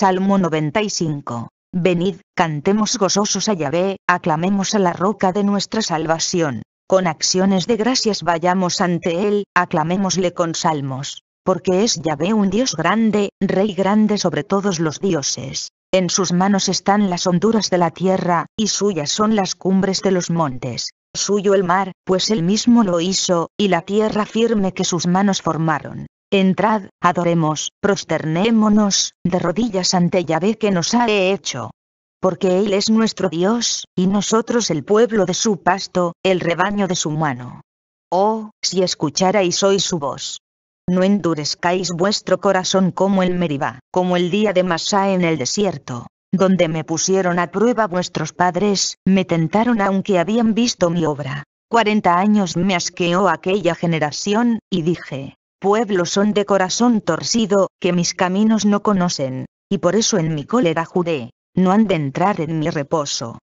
Salmo 95. Venid, cantemos gozosos a Yahvé, aclamemos a la roca de nuestra salvación. Con acciones de gracias vayamos ante él, aclamémosle con salmos. Porque es Yahvé un Dios grande, Rey grande sobre todos los dioses. En sus manos están las honduras de la tierra, y suyas son las cumbres de los montes. Suyo el mar, pues él mismo lo hizo, y la tierra firme que sus manos formaron. Entrad, adoremos, prosternémonos, de rodillas ante Yahvé que nos ha hecho. Porque Él es nuestro Dios, y nosotros el pueblo de su pasto, el rebaño de su mano. Oh, si escucharais hoy su voz. No endurezcáis vuestro corazón como el Meribá, como el día de Masá en el desierto, donde me pusieron a prueba vuestros padres, me tentaron aunque habían visto mi obra. Cuarenta años me asqueó aquella generación, y dije, pueblos son de corazón torcido, que mis caminos no conocen, y por eso en mi cólera juré, no han de entrar en mi reposo.